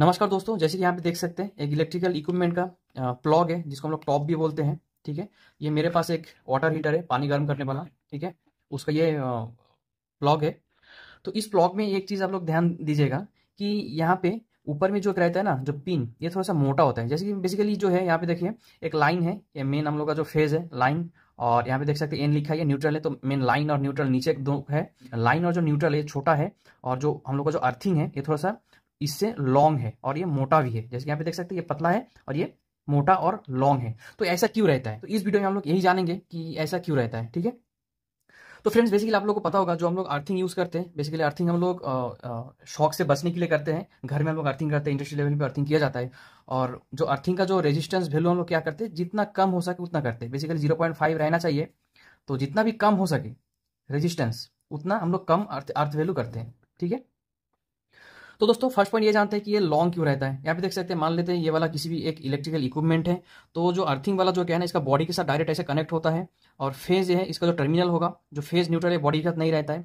नमस्कार दोस्तों जैसे कि यहाँ पे देख सकते हैं एक इलेक्ट्रिकल इक्विपमेंट का प्लॉग है जिसको हम लोग टॉप भी बोलते हैं ठीक है ये मेरे पास एक वाटर हीटर है पानी गर्म करने वाला ठीक है उसका ये प्लॉग है तो इस प्लॉग में एक चीज़ आप लोग ध्यान दीजिएगा कि यहाँ पे ऊपर में जो रहता है ना जो पिन ये थोड़ा सा मोटा होता है जैसे कि बेसिकली जो है यहाँ पे देखिए एक लाइन है ये मेन हम लोग का जो फेज है लाइन और यहाँ पे देख सकते हैं एन लिखा है न्यूट्रल है तो मेन लाइन और न्यूट्रल नीचे दो है लाइन और जो न्यूट्रल है छोटा है और जो हम लोग का जो अर्थिंग है ये थोड़ा सा इससे लॉन्ग है और ये मोटा भी है जैसे यहाँ पे देख सकते हैं ये पतला है और ये मोटा और लॉन्ग है तो ऐसा क्यों रहता है तो इस वीडियो में हम लोग यही जानेंगे कि ऐसा क्यों रहता है ठीक है तो फ्रेंड्स बेसिकली आप लोगों को पता होगा जो हम लोग अर्थिंग यूज़ करते हैं बेसिकली अर्थिंग हम लोग शॉक से बचने के लिए करते हैं घर में हम लोग अर्थिंग करते हैं इंडस्ट्री लेवल पे अर्थिंग किया जाता है और जो अर्थिंग का जो रेजिस्टेंस वैल्यू हम लोग क्या करते हैं जितना कम हो सके उतना करते हैं बेसिकली जीरो पॉइंट फाइव रहना चाहिए तो जितना भी कम हो सके रेजिस्टेंस उतना हम लोग कम अर्थ अर्थ वैल्यू करते हैं ठीक है तो दोस्तों फर्स्ट पॉइंट ये जानते हैं कि ये लॉन्ग क्यों रहता है यहाँ पे देख सकते हैं मान लेते हैं ये वाला किसी भी एक इलेक्ट्रिकल इक्विपमेंट है तो जो अर्थिंग वाला जो क्या है ना इसका बॉडी के साथ डायरेक्ट ऐसे कनेक्ट होता है और फेज है इसका जो टर्मिनल होगा जो फेज न्यूट्रल है बॉडी के साथ नहीं रहता है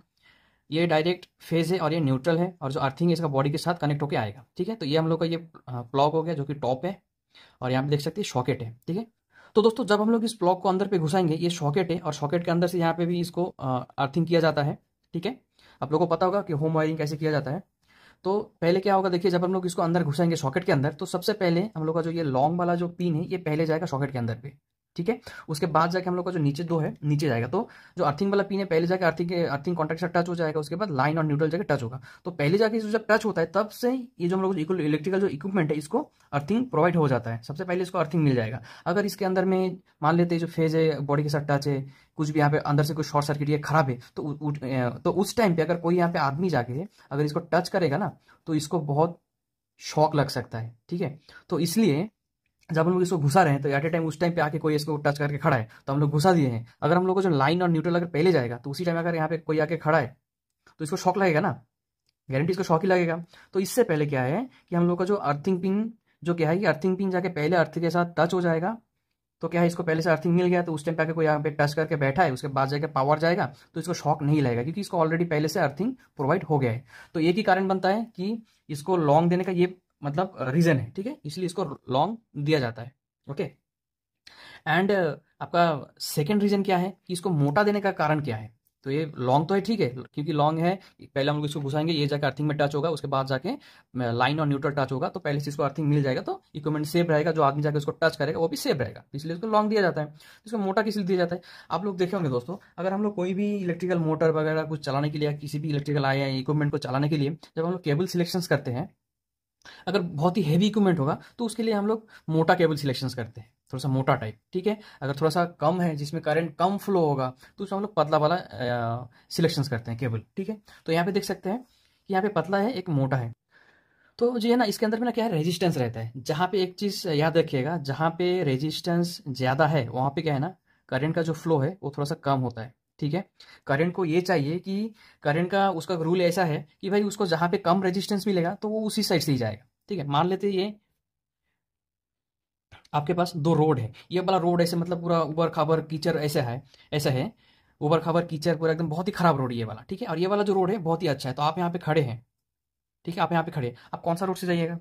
ये डायरेक्ट फेज है और ये न्यूट्रल है और जो अर्थिंग है इसका बॉडी के साथ कनेक्ट होकर आएगा ठीक है तो ये हम लोग का ये प्लॉक हो गया जो कि टॉप है और यहाँ पे देख सकते हैं शॉकेट है ठीक है तो दोस्तों जब हम लोग इस प्लॉक को अंदर पे घुसाएंगे ये शॉकेट है और शॉकेट के अंदर से यहाँ पे भी इसको अर्थिंग किया जाता है ठीक है आप लोगों को पता होगा कि होम वायरिंग कैसे किया जाता है तो पहले क्या होगा देखिए जब हम लोग इसको अंदर घुसाएंगे सॉकेट के अंदर तो सबसे पहले हम लोग का जो ये लॉन्ग वाला जो पिन है ये पहले जाएगा सॉकेट के अंदर पे ठीक है उसके बाद जाके हम लोग का जो नीचे दो है नीचे जाएगा तो जो अर्थिंग वाला पिन है पहले जाके अर्थिंग अर्थिंग कॉन्टेक्ट से टच हो जाएगा उसके बाद लाइन और न्यूट्रल जाके टच होगा तो पहले जाके जब टच होता है तब से ये जो हम लोग इलेक्ट्रिकल जो इक्विपमेंट है इसको अर्थिंग प्रोवाइड हो जाता है सबसे पहले इसको अर्थिंग मिल जाएगा अगर इसके अंदर में मान लेते जो फेज है बॉडी के साथ टच है कुछ भी यहाँ पे अंदर से कुछ शॉर्ट सर्किट या खराब है तो तो उस टाइम पे अगर कोई यहाँ पे आदमी जाके अगर इसको टच करेगा ना तो इसको बहुत शौक लग सकता है ठीक है तो इसलिए जब हम लोग इसको घुसा रहे हैं तो एट ए टाइम उस टाइम पे आके कोई इसको टच करके खड़ा है तो हम लोग घुसा दिए हैं अगर हम लोग को जो लाइन और न्यूट्रल अगर पहले जाएगा तो उसी टाइम अगर यहाँ पे कोई आके खड़ा है तो इसको शॉक लगेगा ना गारंटी इसको शॉक ही लगेगा तो इससे पहले क्या है कि हम लोग का जो अर्थिंग पिन जो क्या है कि अर्थिंग पिन जाके पहले अर्थ के साथ टच हो जाएगा तो क्या है इसको पहले से अर्थिंग मिल गया तो उस टाइम पे आके कोई यहाँ पे टच करके बैठा है उसके बाद जाके पावर जाएगा तो इसको शॉक नहीं लगेगा क्योंकि इसको ऑलरेडी पहले से अर्थिंग प्रोवाइड हो गया है तो एक ही कारण बनता है कि इसको लॉन्ग देने का ये मतलब रीजन है ठीक है इसलिए इसको लॉन्ग दिया जाता है ओके एंड uh, आपका सेकेंड रीजन क्या है कि इसको मोटा देने का कारण क्या है तो ये लॉन्ग तो है ठीक है क्योंकि लॉन्ग है पहले हम लोग इसको घुसाएंगे ये जाकर अर्थिंग में टच होगा उसके बाद जाके लाइन और न्यूट्रल टच होगा तो पहले से इसको अर्थिंग मिल जाएगा तो इक्विपमेंट सेफ रहेगा जो आदमी जाकर उसको टच करेगा वो भी सेफ रहेगा तो इसलिए उसको लॉन्ग दिया जाता है तो इसको मोटा किस लिए दिया जाता है आप लोग देखे होंगे दोस्तों अगर हम लोग कोई भी इलेक्ट्रिकल मोटर वगैरह कुछ चलाने के लिए किसी भी इलेक्ट्रिकल आया इक्विपमेंट को चलाने के लिए जब हम लोग केबल सिलेक्शन करते हैं अगर बहुत ही हैवी इक्विपमेंट होगा तो उसके लिए हम लोग मोटा केबल सिलेक्शन करते हैं थोड़ा सा मोटा टाइप ठीक है अगर थोड़ा सा कम है जिसमें करंट कम फ्लो होगा तो उसमें हम लोग पतला वाला सिलेक्शन करते हैं केबल ठीक है तो यहाँ पे देख सकते हैं कि यहाँ पे पतला है एक मोटा है तो जो है ना इसके अंदर में ना क्या है रेजिस्टेंस रहता है जहाँ पे एक चीज़ याद रखिएगा जहाँ पे रेजिस्टेंस ज़्यादा है वहाँ पे क्या है ना करंट का जो फ्लो है वो थोड़ा सा कम होता है ठीक है करंट को ये चाहिए कि करंट का उसका रूल ऐसा है कि भाई उसको जहां पे कम रेजिस्टेंस मिलेगा तो वो उसी साइड से ही जाएगा ठीक है मान लेते ये आपके पास दो रोड है ये वाला रोड ऐसे मतलब पूरा उबर खाबर कीचड़ ऐसा है ऐसा है ऊबर खाबर कीचड़ पूरा एकदम बहुत ही खराब रोड ये वाला ठीक है और ये वाला जो रोड है बहुत ही अच्छा है तो आप यहाँ पे खड़े हैं ठीक है आप यहाँ पे खड़े आप कौन सा रोड से जाइएगा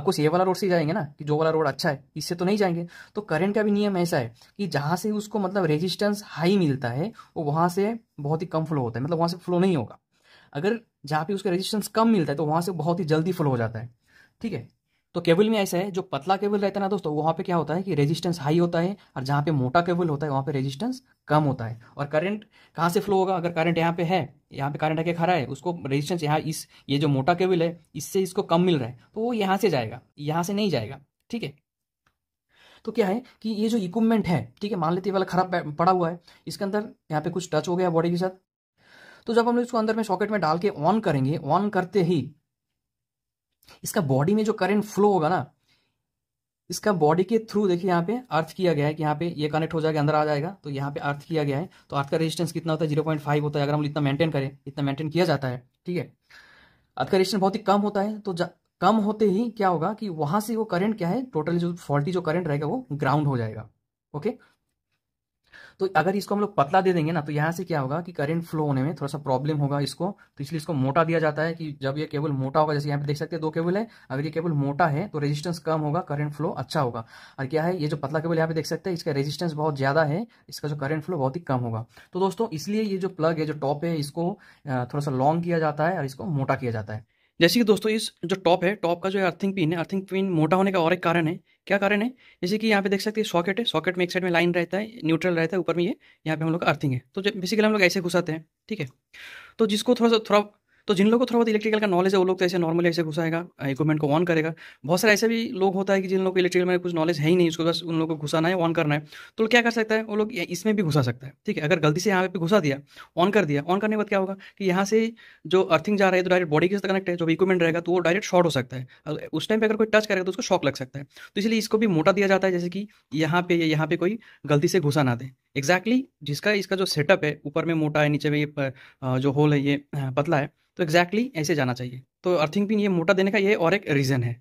कुछ ये वाला रोड से जाएंगे ना कि जो वाला रोड अच्छा है इससे तो नहीं जाएंगे तो करंट का भी नियम ऐसा है कि जहाँ से उसको मतलब रेजिस्टेंस हाई मिलता है वो वहाँ से बहुत ही कम फ्लो होता है मतलब वहाँ से फ्लो नहीं होगा अगर जहाँ पे उसका रेजिस्टेंस कम मिलता है तो वहाँ से बहुत ही जल्दी फ्लो हो जाता है ठीक है तो केबल में ऐसा है जो पतला केबल रहता है ना दोस्तों वहाँ पे क्या होता है कि रेजिस्टेंस हाई होता है और जहाँ पे मोटा केबल होता है वहाँ पे रेजिस्टेंस कम होता है और करंट कहाँ से फ्लो होगा अगर करंट यहाँ पे है यहाँ पे करंट आके खड़ा है उसको रेजिस्टेंस यहाँ इस ये जो मोटा केबल है इससे इसको कम मिल रहा है तो वो यहाँ से जाएगा यहाँ से नहीं जाएगा ठीक है तो क्या है कि ये जो इक्विपमेंट है ठीक है मान लेते वाला खराब पड़ा हुआ है इसके अंदर यहाँ पे कुछ टच हो गया बॉडी के साथ तो जब हम लोग इसको अंदर में सॉकेट में डाल के ऑन करेंगे ऑन करते ही इसका बॉडी में जो करंट फ्लो होगा ना इसका बॉडी के थ्रू देखिए यहाँ पे अर्थ किया गया है कि यहाँ पे ये कनेक्ट हो जाएगा अंदर आ जाएगा तो यहाँ पे अर्थ किया गया है तो अर्थ का रेजिस्टेंस कितना होता है जीरो पॉइंट फाइव होता है अगर हम इतना मेंटेन करें इतना मेंटेन किया जाता है ठीक है अर्थ का रेजिस्टेंस बहुत ही कम होता है तो कम होते ही क्या होगा कि वहां से वो करंट क्या है टोटल जो फॉल्टी जो करंट रहेगा वो ग्राउंड हो जाएगा ओके तो अगर इसको हम लोग पतला दे देंगे ना तो यहाँ से क्या होगा कि करंट फ्लो होने में थोड़ा सा प्रॉब्लम होगा इसको तो इसलिए इसको मोटा दिया जाता है कि जब ये केबल मोटा होगा जैसे यहाँ पे देख सकते हैं दो केबल है अगर ये केबल मोटा है तो रेजिस्टेंस कम होगा करंट फ्लो अच्छा होगा और क्या है ये जो पतला केबल यहाँ पे देख सकते हैं इसका रेजिस्टेंस बहुत ज्यादा है इसका जो करंट फ्लो बहुत ही कम होगा तो दोस्तों इसलिए ये जो प्लग है जो टॉप है इसको थोड़ा सा लॉन्ग किया जाता है और इसको मोटा किया जाता है जैसे कि दोस्तों इस जो टॉप है टॉप का जो है अर्थिंग पिन है अर्थिंग पिन मोटा होने का और एक कारण है क्या कारण है जैसे कि यहाँ पे देख सकते हैं सॉकेट है सॉकेट में एक साइड में लाइन रहता है न्यूट्रल रहता है ऊपर में ये यहाँ पे हम लोग अर्थिंग है तो बेसिकली हम लोग ऐसे घुसाते हैं ठीक है तो जिसको थोड़ा सा थोड़ा तो जिन लोगों को थोड़ा बहुत इलेक्ट्रिकल का नॉलेज है वो लोग तो ऐसे नॉर्मली ऐसे घुसाएगा इक्विपमेंट को ऑन करेगा बहुत सारे ऐसे भी लोग होता है कि जिन लोगों को इलेक्ट्रिकल में कुछ नॉलेज है ही नहीं उसको बस उन लोगों को घुसाना है ऑन करना है तो क्या कर सकता है वो लोग इसमें भी घुसा सकता है ठीक है अगर गलती से यहाँ पे घुसा दिया ऑन कर दिया ऑन करने के बाद क्या होगा कि यहाँ से जो अर्थिंग जा रहा है तो डायरेक्ट बॉडी के साथ कनेक्ट है जो इक्विपमेंट रहेगा तो वो डायरेक्ट शॉर्ट हो सकता है उस टाइम पर अगर कोई टच करेगा तो उसको शॉक लग सकता है तो इसलिए इसको भी मोटा दिया जाता है जैसे कि यहाँ पे या यहाँ पे कोई गलती से घुसा ना दे एग्जैक्टली exactly जिसका इसका जो सेटअप है ऊपर में मोटा है नीचे में ये जो होल है ये पतला है तो एग्जैक्टली exactly ऐसे जाना चाहिए तो अर्थिंग पिन ये मोटा देने का ये और एक रीज़न है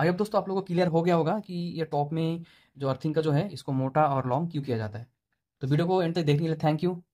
आई अब दोस्तों आप लोगों को क्लियर हो गया होगा कि ये टॉप में जो अर्थिंग का जो है इसको मोटा और लॉन्ग क्यों किया जाता है तो वीडियो को एंड तक देखने के लिए थैंक यू